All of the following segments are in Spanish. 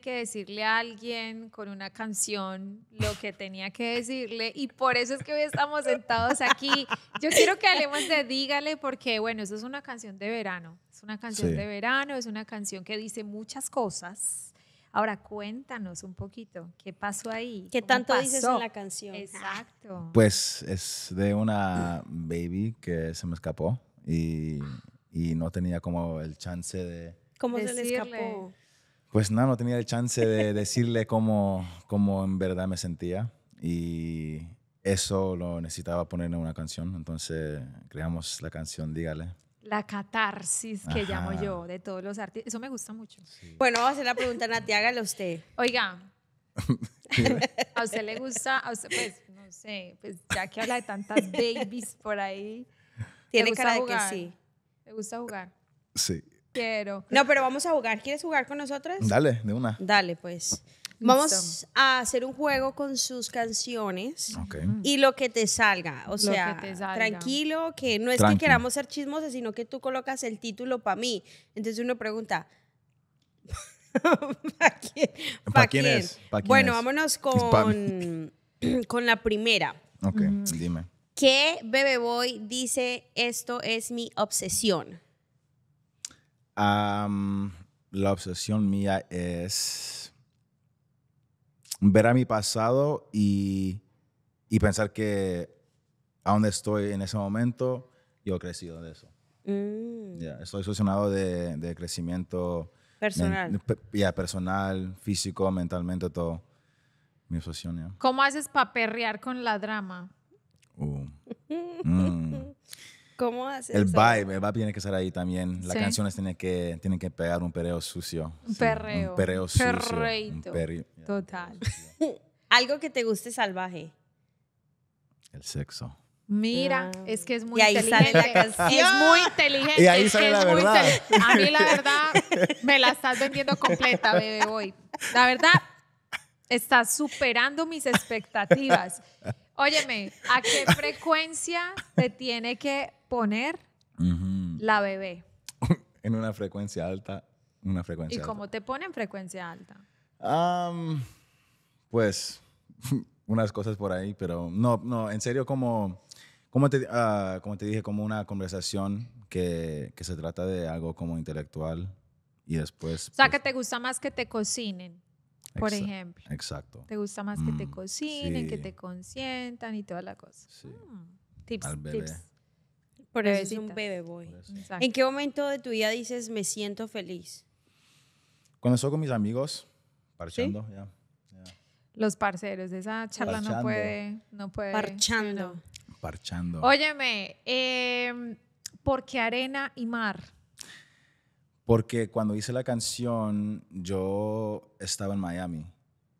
que decirle a alguien con una canción lo que tenía que decirle y por eso es que hoy estamos sentados aquí. Yo quiero que hablemos de Dígale porque, bueno, eso es una canción de verano, es una canción de verano, es una canción que dice muchas cosas. Ahora cuéntanos un poquito, ¿qué pasó ahí? ¿Qué tanto dices en la canción? Exacto. Pues es de una baby que se me escapó y, no tenía como el chance de... ¿Cómo Decirle. se le escapó? Pues nada, no tenía el chance de decirle cómo, cómo en verdad me sentía y eso lo necesitaba poner en una canción, entonces creamos la canción Dígale. La catarsis que llamo yo de todos los artistas. Eso me gusta mucho. Bueno, va a hacer la pregunta, Nati, hágale usted. Oiga, ¿a usted le gusta? A usted, pues, no sé, pues ya que habla de tantas babies por ahí. Tiene cara de que sí. ¿Le gusta jugar? Sí. Quiero. No, pero vamos a jugar. ¿Quieres jugar con nosotros? Dale, de una. Dale, pues. Vamos a hacer un juego con sus canciones okay. y lo que te salga. O sea, tranquilo, que no es que queramos ser chismosas, sino que tú colocas el título para mí. Entonces uno pregunta, ¿para quién? Es? bueno, vámonos con, con la primera. Ok, dime. ¿Qué bebé Boy dice esto es mi obsesión? la obsesión mía es ver a mi pasado y, pensar que a estoy en ese momento, yo he crecido de eso. Mm. estoy obsesionado de, crecimiento personal. ya, personal, físico, mentalmente, todo. Mi obsesión, ¿Cómo haces para perrear con la drama? Uh. Mm. ¿Cómo haces? El vibe, el vibe tiene que estar ahí también. Las canciones tienen que, que pegar un pereo sucio. Un pereo. perreo. Un perreo sucio. Un perreo. Total. Algo que te guste salvaje. El sexo. Mira, ah. es que es muy y ahí inteligente. Sale la canción. Es muy inteligente. Y ahí sale la verdad. A mí la verdad me la estás vendiendo completa, bebé hoy. La verdad, estás superando mis expectativas. Óyeme, ¿a qué frecuencia te tiene que poner la bebé? en una frecuencia alta, una frecuencia alta. ¿Y cómo te pone en frecuencia alta? pues unas cosas por ahí, pero no, no, en serio como, como, te, ah, como te dije, como una conversación que, se trata de algo como intelectual y después... O sea, pues que te gusta más que te cocinen por ejemplo. Exacto. Te gusta más que te mm, cocinen, que te consientan y toda la cosa. Sí. Mm, tips, Por eso es un bebé boy. ¿En qué momento de tu vida dices me siento feliz? Cuando estoy con mis amigos, parchando, Los parceros, esa charla no puede, no puede. Parchando. Parchando. Óyeme, eh, ¿por qué arena y mar? Porque cuando hice la canción, yo estaba en Miami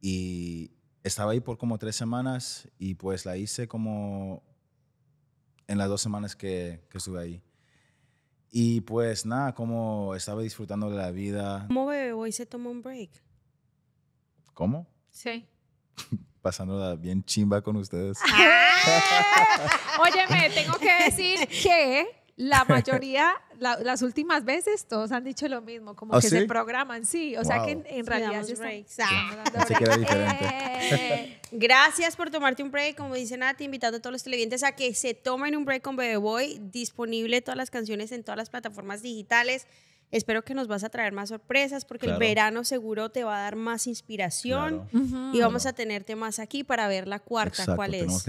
y estaba ahí por como tres semanas y pues la hice como en las dos semanas que, estuve ahí. Y pues nada, como estaba disfrutando de la vida. ¿Cómo bebé hoy se tomó un break? ¿Cómo? Sí. Pasándola bien chimba con ustedes. Ah. Óyeme, tengo que decir que la mayoría, las últimas veces, todos han dicho lo mismo, como ¿Ah, que se programan, sí. O sea que en, realidad es eh. gracias por tomarte un break, como dice Nati, invitando a todos los televidentes a que se tomen un break con Boy. disponible todas las canciones en todas las plataformas digitales. Espero que nos vas a traer más sorpresas porque el verano seguro te va a dar más inspiración y vamos a tenerte más aquí para ver la cuarta, cuál es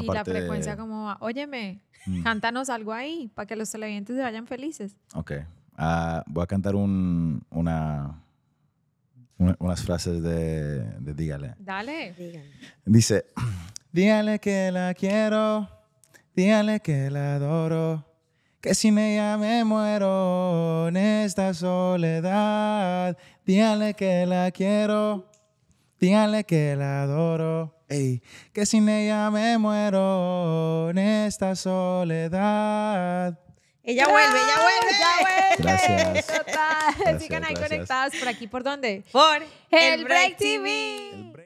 y la frecuencia como Óyeme, mm. cántanos algo ahí para que los televidentes se vayan felices. Ok. Ah, voy a cantar una, unas frases de, de Dígale. Dale. Dígale. Dice, dígale que la quiero, dígale que la adoro, que sin ella me muero en esta soledad. Dígale que la quiero, Díganle que la adoro. Ey, que sin ella me muero en esta soledad. Ella vuelve, ella vuelve, ella vuelve. Gracias. Total. Sigan ahí conectados conectadas por aquí, ¿por dónde? Por El, Break, TV.